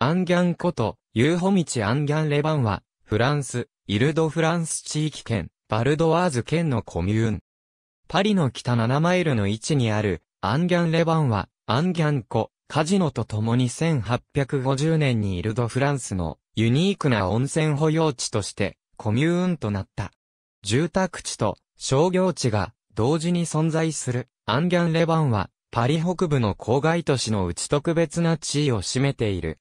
アンギャンこと、ユーホ道アンギャンレバンは、フランス、イルドフランス地域圏、バルドワーズ県のコミューン。パリの北7マイルの位置にある、アンギャンレバンは、アンギャン湖、カジノと共に1850年にイルドフランスのユニークな温泉保養地としてコミューンとなった。住宅地と商業地が同時に存在するアンギャンレバンはパリ北部の郊外都市のうち特別な地位を占めている。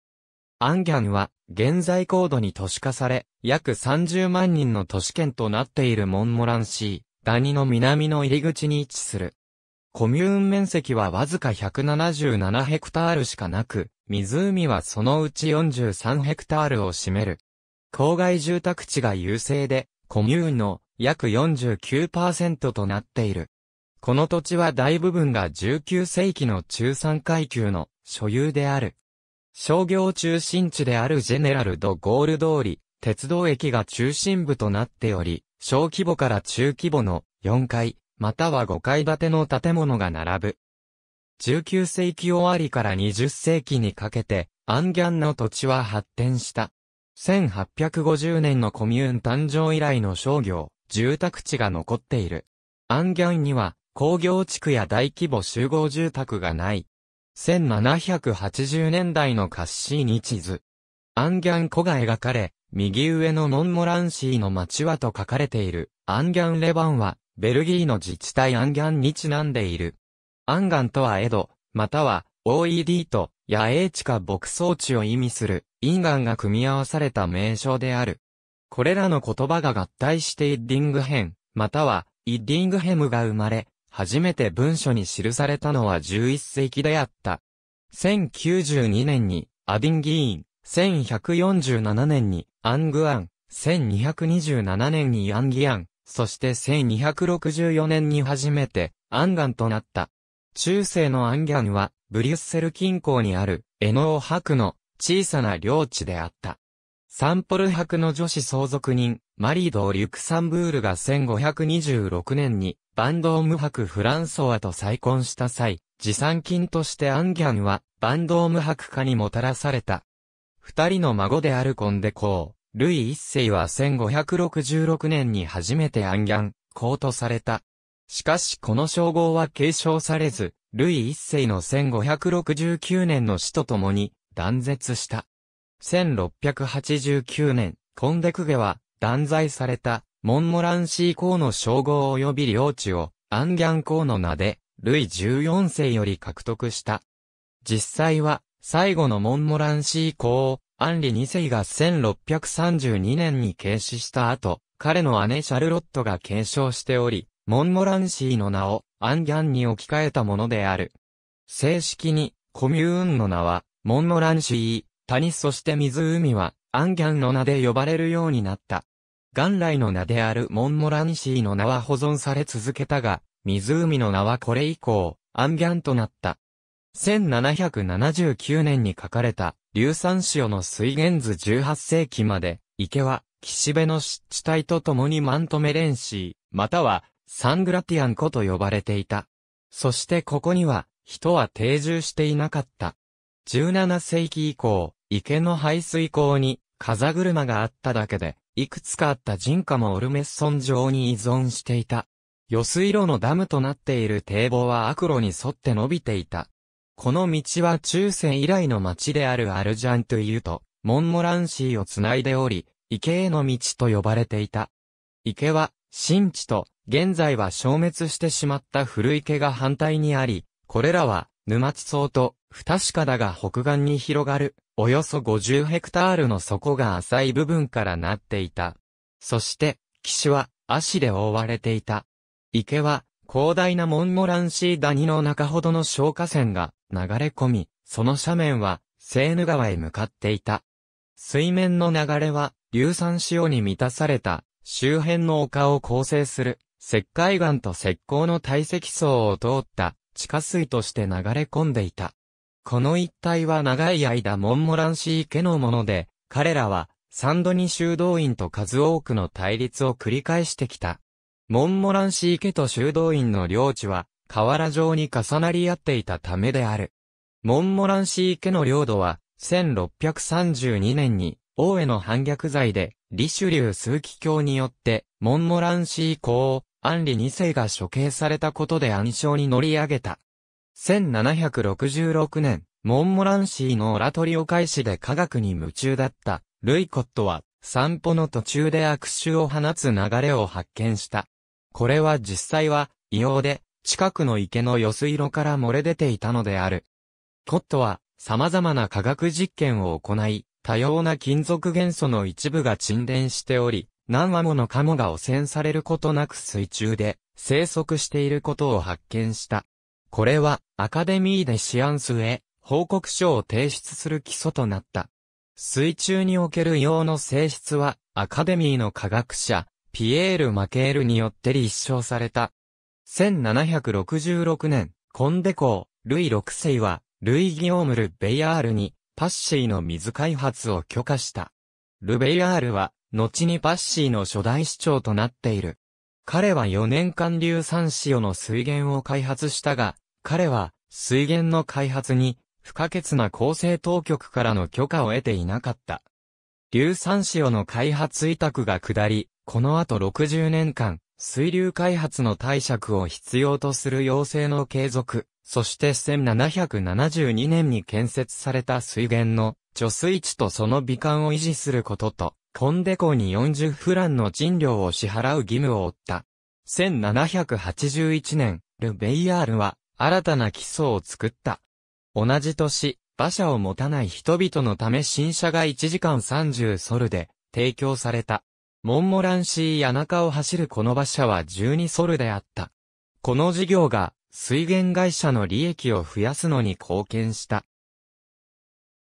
アンギャンは、現在高度に都市化され、約30万人の都市圏となっているモンモランシー、ダニの南の入り口に位置する。コミューン面積はわずか177ヘクタールしかなく、湖はそのうち43ヘクタールを占める。郊外住宅地が優勢で、コミューンの約49%となっている。この土地は大部分が19世紀の中産階級の所有である。商業中心地であるジェネラルド・ゴール通り、鉄道駅が中心部となっており、小規模から中規模の4階、または5階建ての建物が並ぶ。19世紀終わりから20世紀にかけて、アンギャンの土地は発展した。1850年のコミューン誕生以来の商業、住宅地が残っている。アンギャンには工業地区や大規模集合住宅がない。1780年代のカッシーニ地図。アンギャン湖が描かれ、右上のモンモランシーの町はと書かれている、アンギャンレバンは、ベルギーの自治体アンギャンにちなんでいる。アンガンとはエド、または、OED と、野営地下牧草地を意味する、インガンが組み合わされた名称である。これらの言葉が合体してイッディングヘン、または、イッディングヘムが生まれ、初めて文書に記されたのは11世紀であった。1092年にアディン議員、1147年にアングアン、1227年にヤンギアン、そして1264年に初めてアンガンとなった。中世のアンギャンはブリュッセル近郊にあるエノー博の小さな領地であった。サンポル博の女子相続人、マリー・ド・リュクサンブールが1526年にバンドーム博フランソワと再婚した際、持参金としてアンギャンはバンドーム博家にもたらされた。二人の孫であるコンデ公、ルイ一世は1566年に初めてアンギャン、公とされた。しかしこの称号は継承されず、ルイ一世の1569年の死とともに断絶した。1689年、コンデクゲは断罪された、モンモランシー公の称号及び領地を、アンギャン公の名で、ルイ14世より獲得した。実際は、最後のモンモランシー公を、アンリ2世が1632年に継承した後、彼の姉シャルロットが継承しており、モンモランシーの名をアンギャンに置き換えたものである。正式に、コミューンの名は、モンモランシー、谷そして湖は、アンギャンの名で呼ばれるようになった。元来の名であるモンモランシーの名は保存され続けたが、湖の名はこれ以降、アンギャンとなった。1779年に書かれた、硫酸塩の水源図18世紀まで、池は、岸辺の湿地帯と共にマントメレンシー、または、サングラティアン湖と呼ばれていた。そしてここには、人は定住していなかった。17世紀以降、池の排水溝に、風車があっただけで、いくつかあった人家もオルメッソン城に依存していた。余水路のダムとなっている堤防は悪路に沿って伸びていた。この道は中世以来の町であるアルジャンというと、モンモランシーをつないでおり、池への道と呼ばれていた。池は、新地と、現在は消滅してしまった古池が反対にあり、これらは、沼地層と不確かだが北岸に広がる、およそ50ヘクタールの底が浅い部分からなっていた。そして、岸は、足で覆われていた。池は、広大なモンモランシー谷の中ほどの消火栓が流れ込み、その斜面は、セーヌ川へ向かっていた。水面の流れは、硫酸塩に満たされた、周辺の丘を構成する、石灰岩と石膏の堆積層を通った、地下水として流れ込んでいた。この一帯は長い間モンモランシー家のもので、彼らはサンドニ修道院と数多くの対立を繰り返してきた。モンモランシー家と修道院の領地は河原上に重なり合っていたためである。モンモランシー家の領土は1632年に王への反逆罪で、リシュリュー枢機卿によって、モンモランシー公、アンリ2世が処刑されたことで暗礁に乗り上げた。1766年、モンモランシーのオラトリオ開始で科学に夢中だった、ルイコットは、散歩の途中で悪臭を放つ流れを発見した。これは実際は、異様で、近くの池の余水路から漏れ出ていたのである。コットは、様々な科学実験を行い、多様な金属元素の一部が沈殿しており、何羽ものカモが汚染されることなく水中で生息していることを発見した。これはアカデミーでシアンスへ報告書を提出する基礎となった。水中における硫黄の性質はアカデミーの科学者、ピエール・マケールによって立証された。1766年、コンデコー、ルイ6世は、ルイ・ギオーム・ル・ベイアールに、パッシーの水開発を許可した。ルベイアールは、後にパッシーの初代市長となっている。彼は4年間硫酸塩の水源を開発したが、彼は水源の開発に不可欠な厚生当局からの許可を得ていなかった。硫酸塩の開発委託が下り、この後60年間、水流開発の対策を必要とする要請の継続、そして1772年に建設された水源の貯水池とその美観を維持することと、ポンデコに40フランの賃料を支払う義務を負った。1781年、ルベイヤールは、新たな基礎を作った。同じ年、馬車を持たない人々のため新車が1時間30ソルで提供された。モンモランシー谷中を走るこの馬車は12ソルであった。この事業が水源会社の利益を増やすのに貢献した。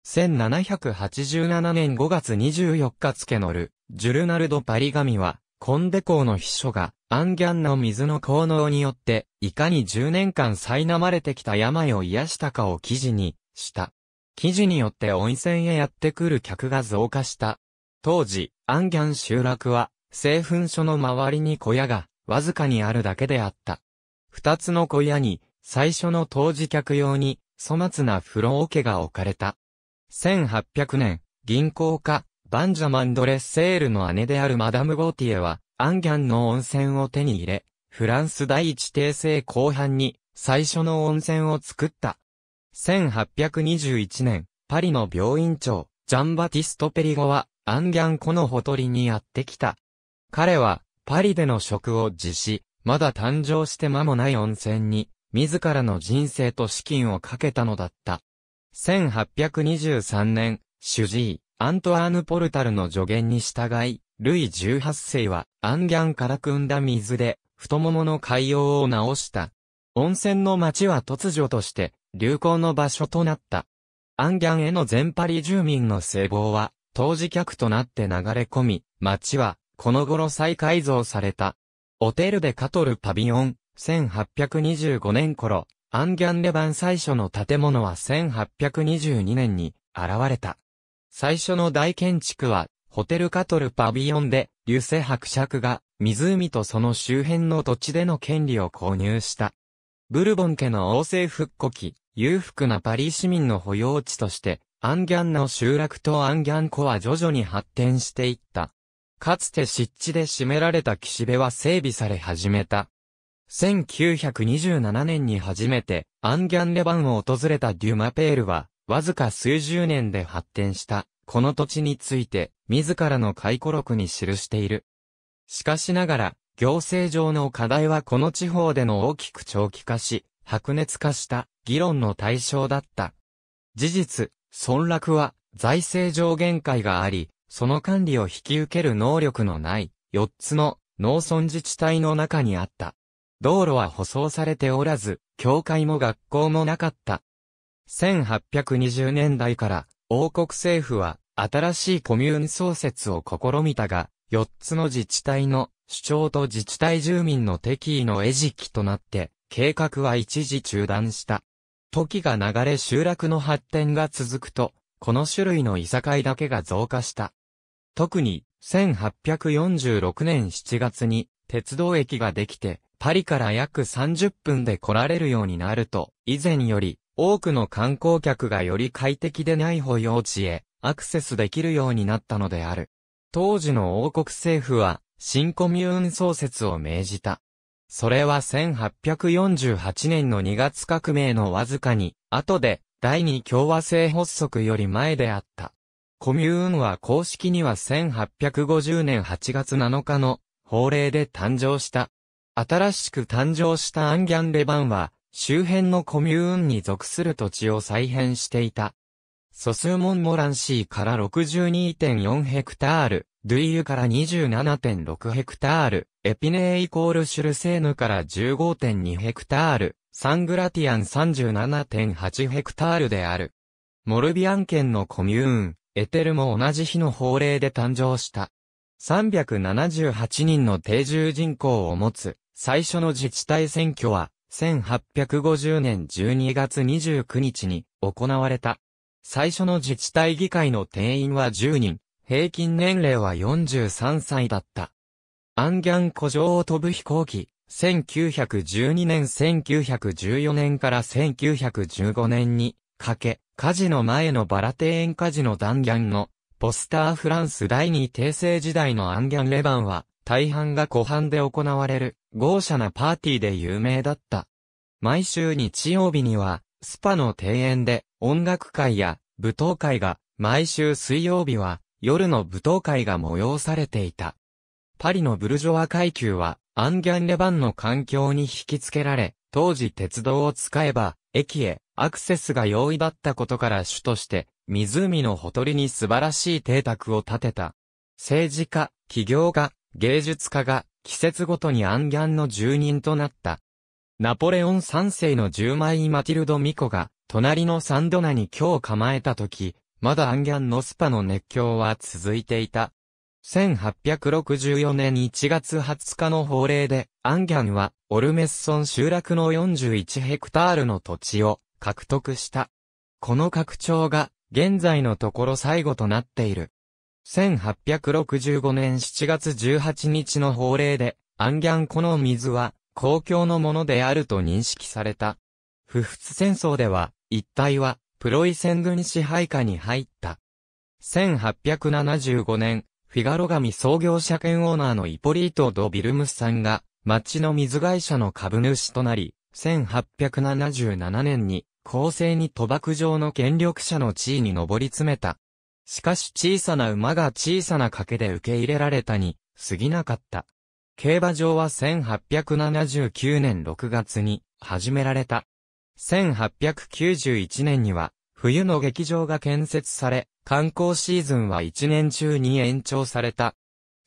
1787年5月24日付のる、ジュルナルド・パリ紙は、コンデ公の秘書が、アンギャンの水の効能によって、いかに10年間苛まれてきた病を癒したかを記事に、した。記事によって温泉へやってくる客が増加した。当時、アンギャン集落は、製粉所の周りに小屋が、わずかにあるだけであった。二つの小屋に、最初の当時客用に、粗末な風呂桶が置かれた。1800年、銀行家、バンジャマンドレッセールの姉であるマダム・ゴーティエは、アンギャンの温泉を手に入れ、フランス第一帝政後半に、最初の温泉を作った。1821年、パリの病院長、ジャンバティスト・ペリゴは、アンギャン湖のほとりにやってきた。彼は、パリでの職を辞し、まだ誕生して間もない温泉に、自らの人生と資金をかけたのだった。1823年、主治医、アントアーヌ・ポルタルの助言に従い、ルイ18世は、アンギャンから汲んだ水で、太ももの海洋を治した。温泉の町は突如として、流行の場所となった。アンギャンへの全パリ住民の聖望は、当時客となって流れ込み、町は、この頃再改造された。オテルでカトルパビオン、1825年頃、アンギャンレバン最初の建物は1822年に現れた。最初の大建築は、ホテルカトルパビヨンで、リュセ伯爵が、湖とその周辺の土地での権利を購入した。ブルボン家の王政復古期、裕福なパリ市民の保養地として、アンギャンの集落とアンギャン湖は徐々に発展していった。かつて湿地で占められた岸辺は整備され始めた。1927年に初めてアンギャンレバンを訪れたデュマペールは、わずか数十年で発展した、この土地について、自らの回顧録に記している。しかしながら、行政上の課題はこの地方での大きく長期化し、白熱化した議論の対象だった。事実、村落は財政上限界があり、その管理を引き受ける能力のない4つの農村自治体の中にあった。道路は舗装されておらず、教会も学校もなかった。1820年代から王国政府は新しいコミューン創設を試みたが、4つの自治体の主張と自治体住民の敵意の餌食となって、計画は一時中断した。時が流れ集落の発展が続くと、この種類の居酒屋だけが増加した。特に、1846年7月に鉄道駅ができて、パリから約30分で来られるようになると、以前より多くの観光客がより快適でない保養地へアクセスできるようになったのである。当時の王国政府は新コミューン創設を命じた。それは1848年の2月革命のわずかに、後で第二共和制発足より前であった。コミューンは公式には1850年8月7日の法令で誕生した。新しく誕生したアンギャンレバンは、周辺のコミューンに属する土地を再編していた。ソスーモンモランシーから62.4ヘクタール、ドゥイユから27.6ヘクタール、エピネーイコールシュルセーヌから15.2ヘクタール、サングラティアン37.8ヘクタールである。モルビアン県のコミューン、エテルも同じ日の法令で誕生した。378人の定住人口を持つ、最初の自治体選挙は、1850年12月29日に行われた。最初の自治体議会の定員は10人、平均年齢は43歳だった。アンギャン古城を飛ぶ飛行機、1912年1914年から1915年にかけ、火事の前のバラ庭園火事のダンギャンの、ポスターフランス第二帝政時代のアンギャンレバンは、大半が湖畔で行われる豪奢なパーティーで有名だった。毎週日曜日には、スパの庭園で音楽会や舞踏会が、毎週水曜日は夜の舞踏会が催されていた。パリのブルジョワ階級は、アンギャンレバンの環境に引きつけられ、当時鉄道を使えば、駅へアクセスが容易だったことから主として、湖のほとりに素晴らしい邸宅を建てた。政治家、起業家、芸術家が季節ごとにアンギャンの住人となった。ナポレオン三世の十枚マティルド・ミコが隣のサンドナに今日構えた時、まだアンギャンのスパの熱狂は続いていた。1864年1月20日の法令で、アンギャンは、オルメッソン集落の41ヘクタールの土地を獲得した。この拡張が、現在のところ最後となっている。1865年7月18日の法令で、アンギャン湖の水は、公共のものであると認識された。不仏戦争では、一帯は、プロイセン軍支配下に入った。1875年、フィガロ神創業者兼オーナーのイポリート・ド・ビルムスさんが、町の水会社の株主となり、1877年に、公正に賭博場の権力者の地位に上り詰めた。しかし小さな馬が小さな賭けで受け入れられたに、過ぎなかった。競馬場は1879年6月に始められた。1891年には冬の劇場が建設され、観光シーズンは1年中に延長された。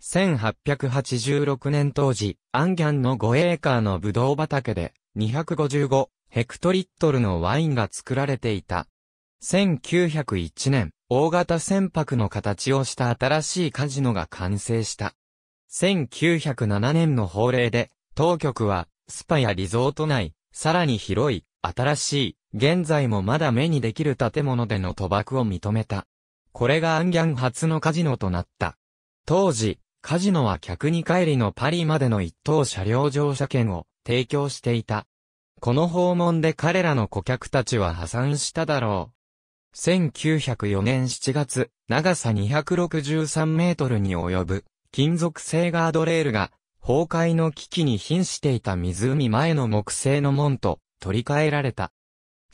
1886年当時、アンギャンの5エーカーのブドウ畑で255ヘクトリットルのワインが作られていた。1901年、大型船舶の形をした新しいカジノが完成した。1907年の法令で、当局は、スパやリゾート内、さらに広い、新しい、現在もまだ目にできる建物での賭博を認めた。これがアンギャン初のカジノとなった。当時、カジノは客に帰りのパリまでの一等車両乗車券を提供していた。この訪問で彼らの顧客たちは破産しただろう。1904年7月、長さ263メートルに及ぶ金属製ガードレールが崩壊の危機に瀕していた湖前の木製の門と取り替えられた。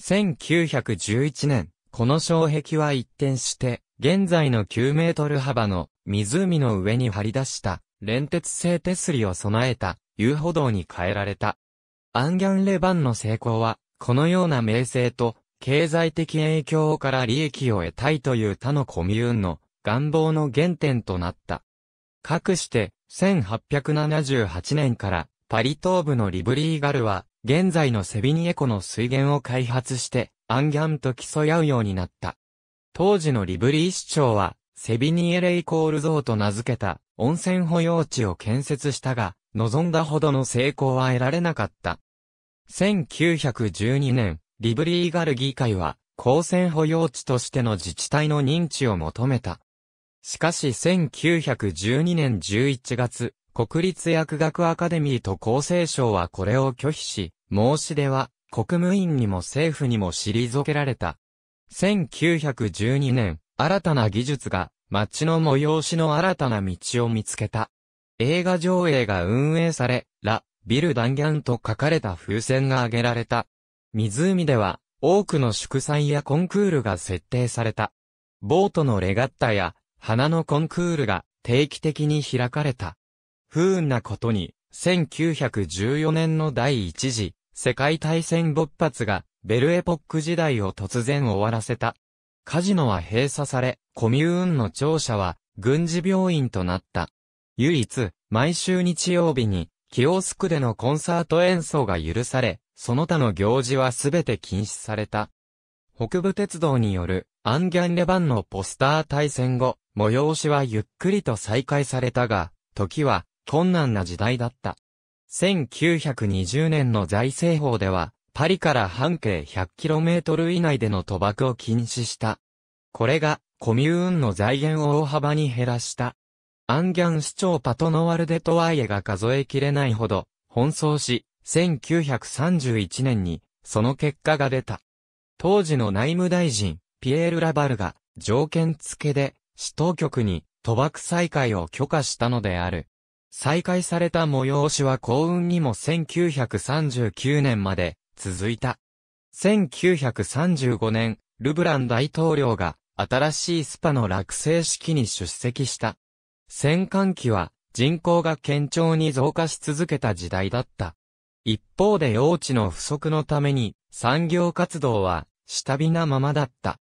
1911年、この障壁は一転して、現在の9メートル幅の湖の上に張り出した連鉄製手すりを備えた遊歩道に変えられた。アンギャン・レバンの成功は、このような名声と経済的影響から利益を得たいという他のコミューンの願望の原点となった。かくして、1878年からパリ東部のリブリーガルは、現在のセビニエ湖の水源を開発して、アンギャンと競い合うようになった。当時のリブリー市長は、セビニエレイコール像と名付けた温泉保養地を建設したが、望んだほどの成功は得られなかった。1912年、リブリーガル議会は、公選保養地としての自治体の認知を求めた。しかし1912年11月、国立薬学アカデミーと厚生省はこれを拒否し、申し出は国務院にも政府にも退けられた。1912年、新たな技術が街の催しの新たな道を見つけた。映画上映が運営され、ラ・ビル・ダンギャンと書かれた風船が挙げられた。湖では、多くの祝祭やコンクールが設定された。ボートのレガッタや、花のコンクールが定期的に開かれた。不運なことに、1914年の第一次世界大戦勃発がベルエポック時代を突然終わらせた。カジノは閉鎖され、コミューンの庁舎は軍事病院となった。唯一、毎週日曜日に、キオスクでのコンサート演奏が許され、その他の行事はすべて禁止された。北部鉄道によるアンギャンレバンのポスター対戦後、催しはゆっくりと再開されたが、時は困難な時代だった。1920年の財政法では、パリから半径 100km 以内での賭博を禁止した。これが、コミューンの財源を大幅に減らした。アンギャン市長パトノワルデトワイエが数えきれないほど、奔走し、1931年に、その結果が出た。当時の内務大臣、ピエール・ラバルが、条件付けで、市当局に、賭博再開を許可したのである。再開された催しは幸運にも1939年まで続いた。1935年、ルブラン大統領が新しいスパの落成式に出席した。戦艦機は人口が堅調に増加し続けた時代だった。一方で用地の不足のために、産業活動は、下火なままだった。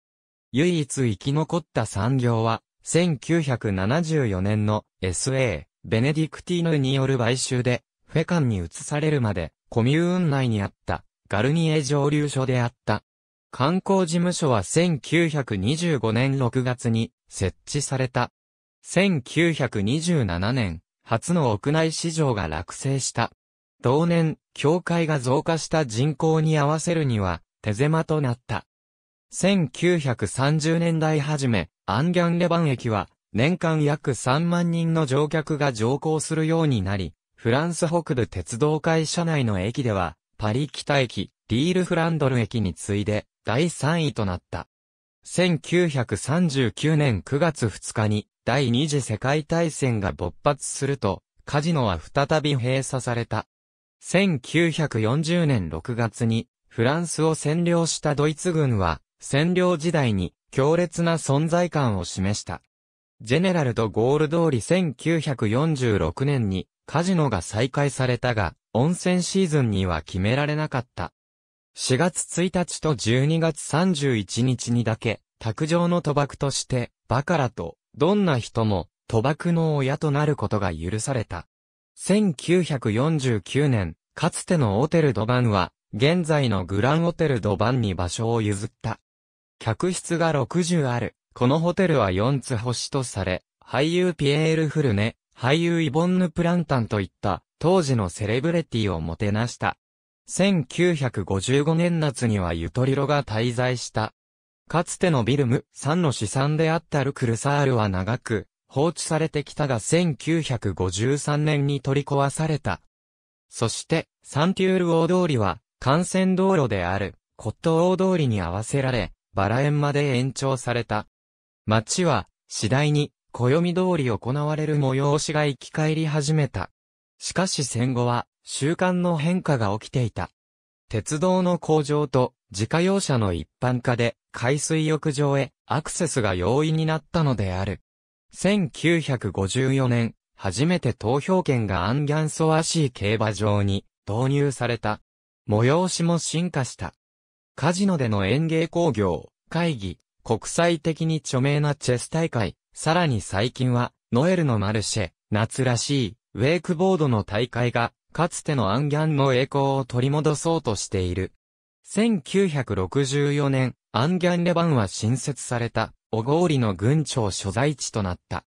唯一生き残った産業は、1974年の SA、ベネディクティーヌによる買収で、フェカンに移されるまで、コミューン内にあった、ガルニエ蒸留所であった。観光事務所は1925年6月に設置された。1927年、初の屋内市場が落成した。同年、教会が増加した人口に合わせるには、手狭となった。1930年代初め、アンギャンレバン駅は、年間約3万人の乗客が乗降するようになり、フランス北部鉄道会社内の駅では、パリ北駅、リールフランドル駅に次いで、第3位となった。1939年9月2日に、第二次世界大戦が勃発すると、カジノは再び閉鎖された。1940年6月にフランスを占領したドイツ軍は占領時代に強烈な存在感を示した。ジェネラルド・ゴール通り1946年にカジノが再開されたが温泉シーズンには決められなかった。4月1日と12月31日にだけ卓上の賭博としてバカラとどんな人も賭博の親となることが許された。1949年、かつてのオテル・ド・バンは、現在のグランオテル・ド・バンに場所を譲った。客室が60ある、このホテルは4つ星とされ、俳優ピエール・フルネ、俳優イボンヌ・プランタンといった当時のセレブレティをもてなした。1955年夏にはユトリロが滞在した。かつてのビルム3の資産であったル・クルサールは長く、放置されてきたが1953年に取り壊された。そして、サンテュール大通りは、幹線道路である、コット大通りに合わせられ、バラ園まで延長された。町は、次第に、暦通り行われる催しが生き返り始めた。しかし戦後は、習慣の変化が起きていた。鉄道の工場と、自家用車の一般化で、海水浴場へ、アクセスが容易になったのである。1954年、初めて投票権がアンギャンソアシー競馬場に導入された。催しも進化した。カジノでの園芸工業、会議、国際的に著名なチェス大会、さらに最近は、ノエルのマルシェ、夏らしい、ウェイクボードの大会が、かつてのアンギャンの栄光を取り戻そうとしている。1964年、アンギャンレバンは新設された、小郡の軍庁所在地となった。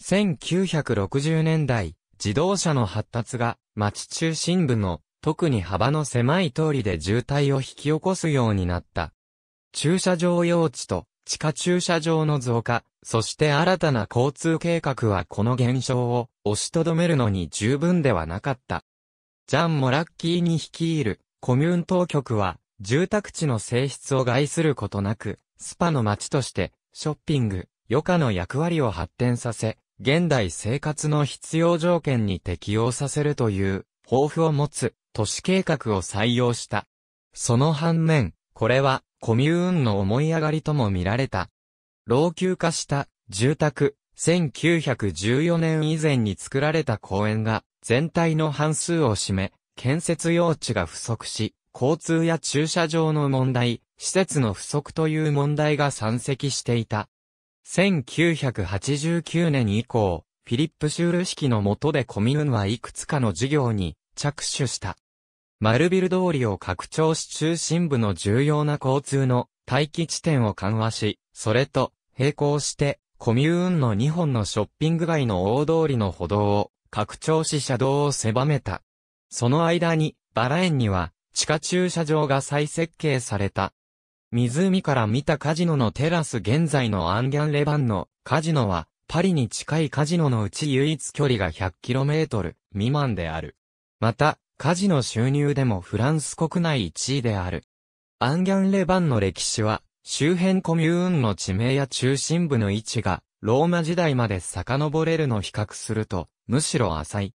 1960年代、自動車の発達が、町中心部の、特に幅の狭い通りで渋滞を引き起こすようになった。駐車場用地と、地下駐車場の増加、そして新たな交通計画はこの現象を押しとどめるのに十分ではなかった。ジャン・モラッキーに率いるコミューン当局は住宅地の性質を害することなく、スパの街として、ショッピング、余暇の役割を発展させ、現代生活の必要条件に適用させるという、抱負を持つ、都市計画を採用した。その反面、これは、コミューンの思い上がりとも見られた。老朽化した住宅、1914年以前に作られた公園が全体の半数を占め、建設用地が不足し、交通や駐車場の問題、施設の不足という問題が山積していた。1989年以降、フィリップ・シュール式の下でコミューンはいくつかの事業に着手した。マルビル通りを拡張し中心部の重要な交通の待機地点を緩和し、それと並行してコミューンの2本のショッピング街の大通りの歩道を拡張し車道を狭めた。その間にバラ園には地下駐車場が再設計された。湖から見たカジノのテラス現在のアンギャンレバンのカジノは、パリに近いカジノのうち唯一距離が 100km 未満である。また、カジノ収入でもフランス国内1位である。アンギャンレバンの歴史は、周辺コミューンの地名や中心部の位置が、ローマ時代まで遡れるの比較すると、むしろ浅い。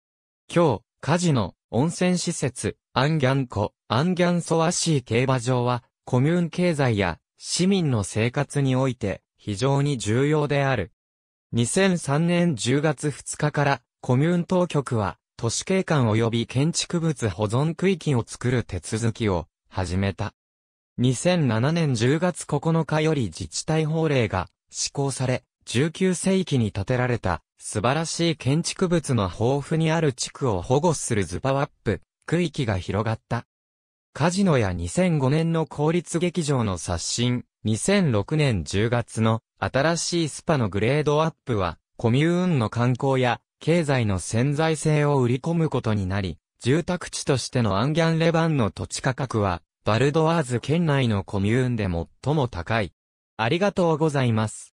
今日、カジノ、温泉施設、アンギャン湖、アンギャンソワシー競馬場は、コミューン経済や市民の生活において非常に重要である。2003年10月2日からコミューン当局は都市景観及び建築物保存区域を作る手続きを始めた。2007年10月9日より自治体法令が施行され、19世紀に建てられた素晴らしい建築物の豊富にある地区を保護するズパワップ区域が広がった。カジノや2005年の公立劇場の刷新、2006年10月の新しいスパのグレードアップは、コミューンの観光や経済の潜在性を売り込むことになり、住宅地としてのアンギャンレバンの土地価格は、バルドワーズ県内のコミューンで最も高い。ありがとうございます。